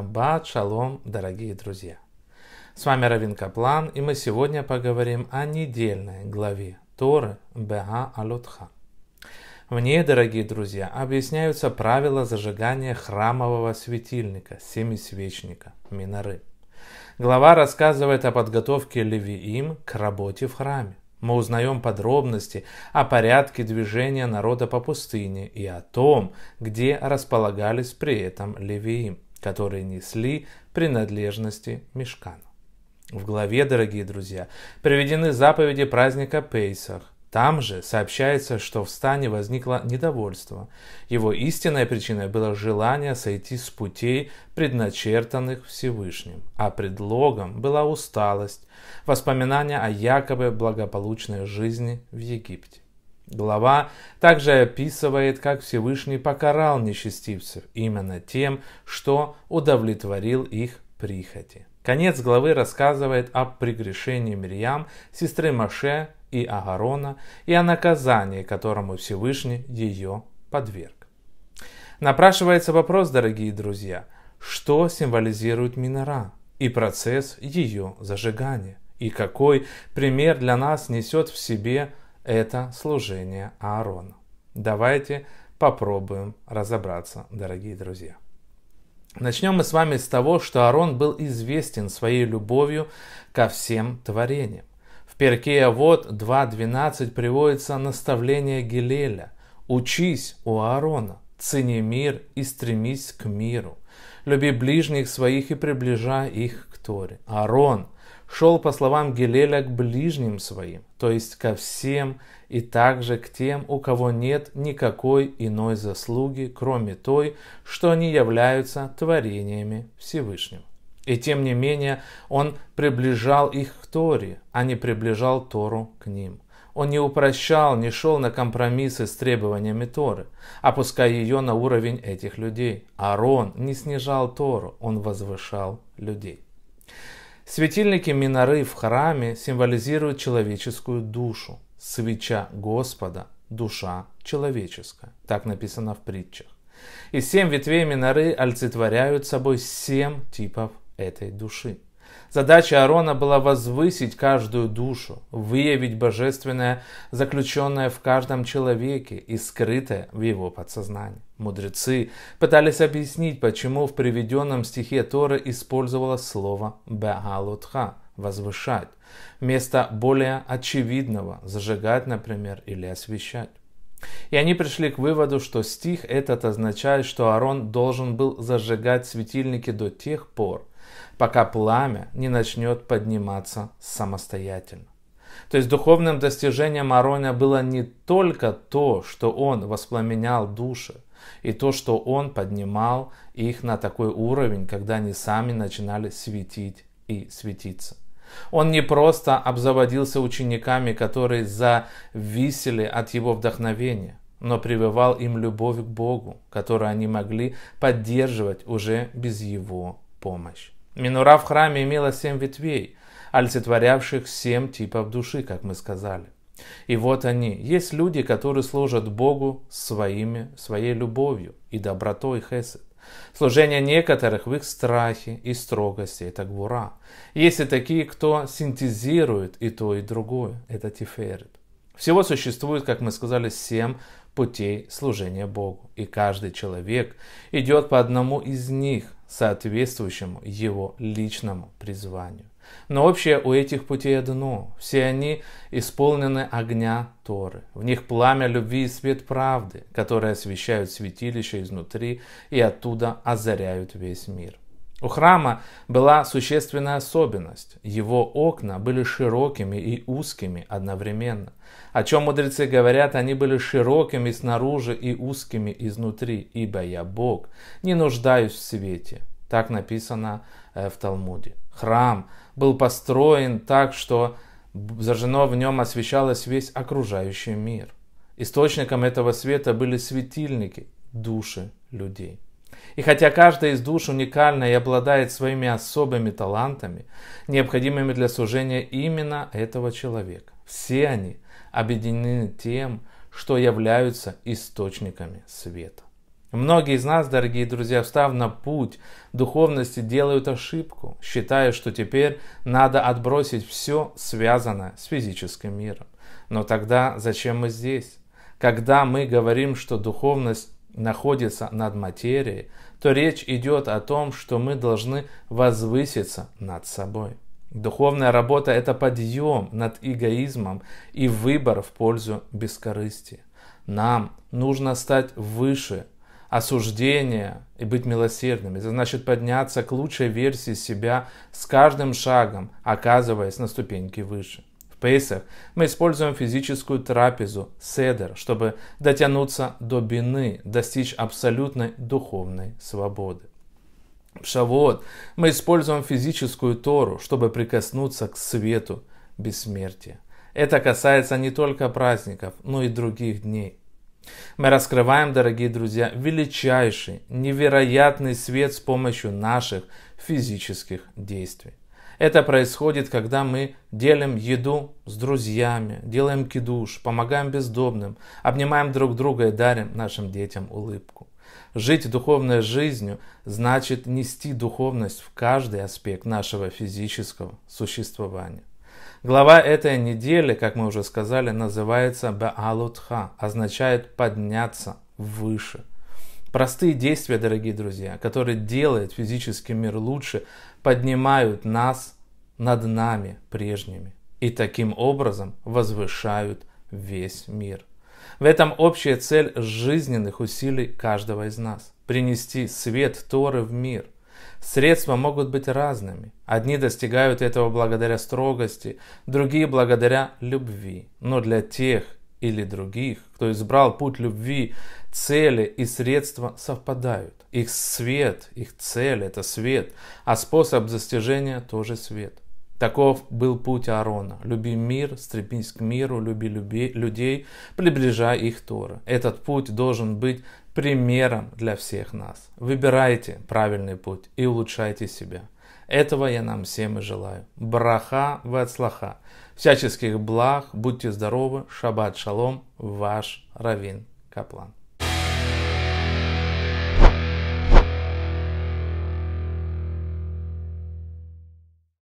Шаббат шалом, дорогие друзья! С вами Равин Каплан, и мы сегодня поговорим о недельной главе Торы Беа Алутха. В ней, дорогие друзья, объясняются правила зажигания храмового светильника, семисвечника, миноры. Глава рассказывает о подготовке Левиим к работе в храме. Мы узнаем подробности о порядке движения народа по пустыне и о том, где располагались при этом левиим которые несли принадлежности мешкану. В главе, дорогие друзья, приведены заповеди праздника Пейсах. Там же сообщается, что в стане возникло недовольство. Его истинной причиной было желание сойти с путей, предначертанных Всевышним, а предлогом была усталость, воспоминания о якобы благополучной жизни в Египте. Глава также описывает, как Всевышний покарал нечестивцев именно тем, что удовлетворил их прихоти. Конец главы рассказывает о прегрешении Мирьям, сестры Маше и Агарона и о наказании, которому Всевышний ее подверг. Напрашивается вопрос, дорогие друзья, что символизирует Минора и процесс ее зажигания, и какой пример для нас несет в себе это служение Аарону. Давайте попробуем разобраться, дорогие друзья. Начнем мы с вами с того, что Аарон был известен своей любовью ко всем творениям. В Перкея вот 2.12 приводится наставление Гелеля. «Учись у Аарона, цени мир и стремись к миру. Люби ближних своих и приближай их к Торе». Аарон – шел, по словам Гелеля, к ближним своим, то есть ко всем и также к тем, у кого нет никакой иной заслуги, кроме той, что они являются творениями Всевышнего. И тем не менее, он приближал их к Торе, а не приближал Тору к ним. Он не упрощал, не шел на компромиссы с требованиями Торы, опуская ее на уровень этих людей. Арон не снижал Тору, он возвышал людей. Светильники миноры в храме символизируют человеческую душу. Свеча Господа – душа человеческая. Так написано в притчах. И семь ветвей миноры олицетворяют собой семь типов этой души. Задача Аарона была возвысить каждую душу, выявить божественное, заключенное в каждом человеке и скрытое в его подсознании. Мудрецы пытались объяснить, почему в приведенном стихе Торы использовалось слово «беалутха» – «возвышать», вместо более очевидного – «зажигать», например, или «освещать». И они пришли к выводу, что стих этот означает, что Аарон должен был зажигать светильники до тех пор, пока пламя не начнет подниматься самостоятельно. То есть духовным достижением Арона было не только то, что он воспламенял души, и то, что он поднимал их на такой уровень, когда они сами начинали светить и светиться. Он не просто обзаводился учениками, которые зависели от его вдохновения, но прививал им любовь к Богу, которую они могли поддерживать уже без его помощи. Минура в храме имела семь ветвей, олицетворявших семь типов души, как мы сказали. И вот они, есть люди, которые служат Богу своими, своей любовью и добротой хесед. Служение некоторых в их страхе и строгости – это гвура. Есть и такие, кто синтезирует и то, и другое – это тиферит. Всего существует, как мы сказали, семь путей служения Богу. И каждый человек идет по одному из них, соответствующему его личному призванию. Но общее у этих путей одно. Все они исполнены огня Торы. В них пламя любви и свет правды, которые освещают святилище изнутри и оттуда озаряют весь мир. У храма была существенная особенность. Его окна были широкими и узкими одновременно. О чем мудрецы говорят, они были широкими снаружи и узкими изнутри, ибо я Бог, не нуждаюсь в свете. Так написано э, в Талмуде. Храм был построен так, что зажжено в нем освещалось весь окружающий мир. Источником этого света были светильники, души людей. И хотя каждая из душ уникальна и обладает своими особыми талантами, необходимыми для служения именно этого человека, все они объединены тем, что являются источниками света. Многие из нас, дорогие друзья, встав на путь духовности, делают ошибку, считая, что теперь надо отбросить все связанное с физическим миром. Но тогда зачем мы здесь? Когда мы говорим, что духовность находится над материей, то речь идет о том, что мы должны возвыситься над собой. Духовная работа – это подъем над эгоизмом и выбор в пользу бескорыстия. Нам нужно стать выше осуждения и быть милосердным. Это значит подняться к лучшей версии себя с каждым шагом, оказываясь на ступеньке выше. В Пейсах мы используем физическую трапезу, седер, чтобы дотянуться до бины, достичь абсолютной духовной свободы. В Шавот мы используем физическую Тору, чтобы прикоснуться к свету бессмертия. Это касается не только праздников, но и других дней. Мы раскрываем, дорогие друзья, величайший, невероятный свет с помощью наших физических действий. Это происходит, когда мы делим еду с друзьями, делаем кидуш, помогаем бездомным, обнимаем друг друга и дарим нашим детям улыбку. Жить духовной жизнью значит нести духовность в каждый аспект нашего физического существования. Глава этой недели, как мы уже сказали, называется Баалутха, означает подняться выше. Простые действия, дорогие друзья, которые делают физический мир лучше, поднимают нас над нами прежними и таким образом возвышают весь мир. В этом общая цель жизненных усилий каждого из нас – принести свет Торы в мир – Средства могут быть разными. Одни достигают этого благодаря строгости, другие благодаря любви. Но для тех или других, кто избрал путь любви, цели и средства совпадают. Их свет, их цель – это свет, а способ достижения – тоже свет. Таков был путь Аарона. Люби мир, стремись к миру, люби люби людей, приближай их Тора. Этот путь должен быть примером для всех нас. Выбирайте правильный путь и улучшайте себя. Этого я нам всем и желаю. Браха в вацлаха. Всяческих благ, будьте здоровы, шаббат шалом, ваш Равин Каплан.